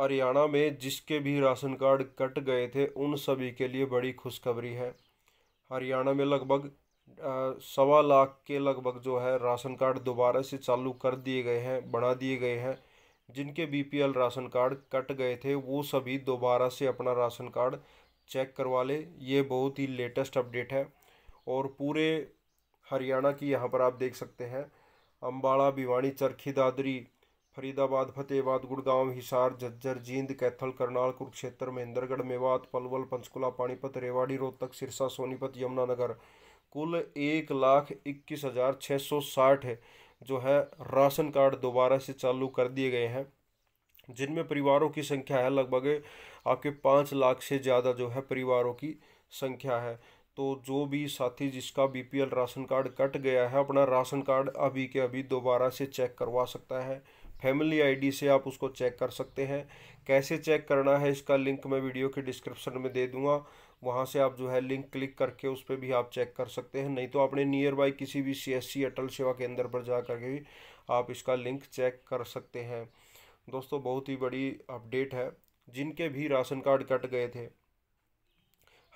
हरियाणा में जिसके भी राशन कार्ड कट गए थे उन सभी के लिए बड़ी खुशखबरी है हरियाणा में लगभग सवा लाख के लगभग जो है राशन कार्ड दोबारा से चालू कर दिए गए हैं बढ़ा दिए गए हैं जिनके बीपीएल राशन कार्ड कट गए थे वो सभी दोबारा से अपना राशन कार्ड चेक करवा ले ये बहुत ही लेटेस्ट अपडेट है और पूरे हरियाणा की यहाँ पर आप देख सकते हैं अम्बाड़ा भिवानी चरखी दादरी फरीदाबाद फतेहबाद गुड़गांव हिसार झज्जर जींद कैथल करनाल कुरुक्षेत्र महेंद्रगढ़ मेवात पलवल पंचकुला पानीपत रेवाड़ी रोहतक सिरसा सोनीपत यमुनानगर कुल एक लाख इक्कीस हज़ार छः सौ साठ जो है राशन कार्ड दोबारा से चालू कर दिए गए हैं जिनमें परिवारों की संख्या है लगभग आपके पाँच लाख से ज़्यादा जो है परिवारों की संख्या है तो जो भी साथी जिसका बी राशन कार्ड कट गया है अपना राशन कार्ड अभी के अभी दोबारा से चेक करवा सकता है फैमिली आईडी से आप उसको चेक कर सकते हैं कैसे चेक करना है इसका लिंक मैं वीडियो के डिस्क्रिप्शन में दे दूँगा वहाँ से आप जो है लिंक क्लिक करके उस पर भी आप चेक कर सकते हैं नहीं तो अपने नियर बाई किसी भी सीएससी अटल सेवा केंद्र पर जा कर भी आप इसका लिंक चेक कर सकते हैं दोस्तों बहुत ही बड़ी अपडेट है जिनके भी राशन कार्ड कट गए थे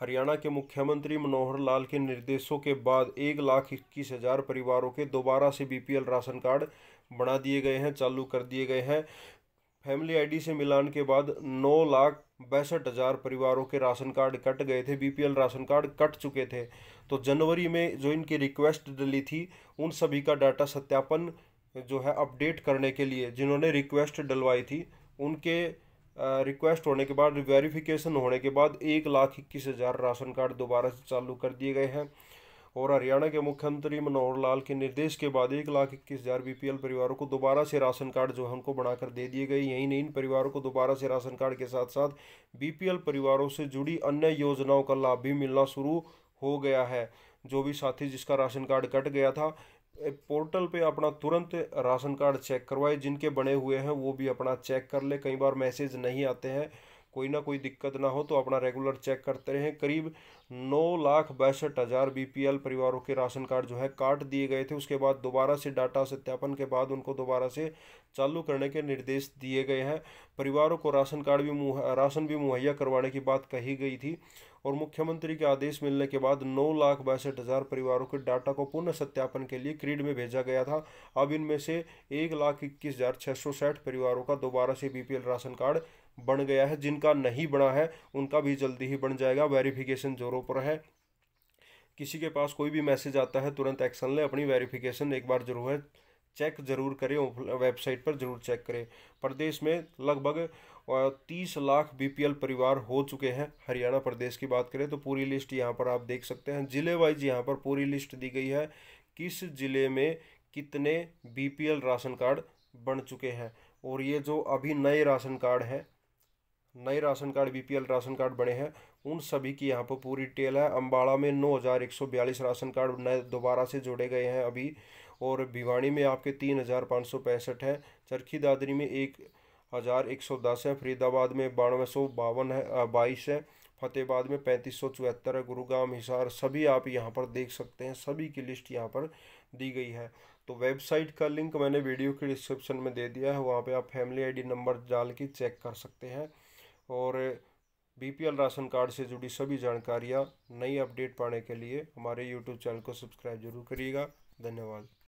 हरियाणा के मुख्यमंत्री मनोहर लाल के निर्देशों के बाद एक लाख इक्कीस हज़ार परिवारों के दोबारा से बीपीएल राशन कार्ड बना दिए गए हैं चालू कर दिए गए हैं फैमिली आईडी से मिलान के बाद नौ लाख बैंसठ हज़ार परिवारों के राशन कार्ड कट गए थे बीपीएल राशन कार्ड कट चुके थे तो जनवरी में जो इनकी रिक्वेस्ट डली थी उन सभी का डाटा सत्यापन जो है अपडेट करने के लिए जिन्होंने रिक्वेस्ट डलवाई थी उनके रिक्वेस्ट होने के बाद वेरिफिकेशन होने के बाद एक लाख इक्कीस हज़ार राशन कार्ड दोबारा से चालू कर दिए गए हैं और हरियाणा के मुख्यमंत्री मनोहर लाल के निर्देश के बाद एक लाख इक्कीस हज़ार बी परिवारों को दोबारा से राशन कार्ड जो है उनको बनाकर दे दिए गए यहीं नहीं इन परिवारों को दोबारा से राशन कार्ड के साथ साथ बी परिवारों से जुड़ी अन्य योजनाओं का लाभ भी मिलना शुरू हो गया है जो भी साथी जिसका राशन कार्ड कट गया था पोर्टल पे अपना तुरंत राशन कार्ड चेक करवाएं जिनके बने हुए हैं वो भी अपना चेक कर ले कई बार मैसेज नहीं आते हैं कोई ना कोई दिक्कत ना हो तो अपना रेगुलर चेक करते रहें करीब नौ लाख बैसठ हज़ार एल परिवारों के राशन कार्ड जो है काट दिए गए थे उसके बाद दोबारा से डाटा सत्यापन के बाद उनको दोबारा से चालू करने के निर्देश दिए गए हैं परिवारों को राशन कार्ड भी राशन भी मुहैया करवाने की बात कही गई थी और मुख्यमंत्री के आदेश मिलने के बाद नौ लाख बासठ हज़ार परिवारों के डाटा को पुनः सत्यापन के लिए क्रीड में भेजा गया था अब इनमें से एक लाख इक्कीस हज़ार छः सौ साठ परिवारों का दोबारा से बीपीएल राशन कार्ड बन गया है जिनका नहीं बना है उनका भी जल्दी ही बन जाएगा वेरिफिकेशन जोरों पर है किसी के पास कोई भी मैसेज आता है तुरंत एक्शन लें अपनी वेरिफिकेशन एक बार जरूर है चेक जरूर करें वेबसाइट पर जरूर चेक करें प्रदेश में लगभग तीस लाख बीपीएल परिवार हो चुके हैं हरियाणा प्रदेश की बात करें तो पूरी लिस्ट यहाँ पर आप देख सकते हैं ज़िले वाइज यहाँ पर पूरी लिस्ट दी गई है किस ज़िले में कितने बीपीएल राशन कार्ड बन चुके हैं और ये जो अभी नए राशन कार्ड हैं नए ration card BPL ration card बने हैं उन सभी की यहाँ पर पूरी डिटेल है अम्बाड़ा में नौ हज़ार एक सौ बयालीस राशन कार्ड नए दोबारा से जोड़े गए हैं अभी और भिवानी में आपके तीन हज़ार पाँच सौ पैंसठ है चरखी दादरी में एक हज़ार एक सौ दस है फरीदाबाद में बानवे सौ बावन है बाईस है फतेहबाद में पैंतीस सौ चौहत्तर है गुरुग्राम हिसार सभी आप यहाँ पर देख सकते हैं सभी की लिस्ट यहाँ पर दी गई है तो वेबसाइट का लिंक मैंने वीडियो के डिस्क्रिप्शन में दे दिया है वहाँ पे आप फैमिली आईडी नंबर डाल के चेक कर सकते हैं और बीपीएल राशन कार्ड से जुड़ी सभी जानकारियाँ नई अपडेट पाने के लिए हमारे यूट्यूब चैनल को सब्सक्राइब जरूर करिएगा धन्यवाद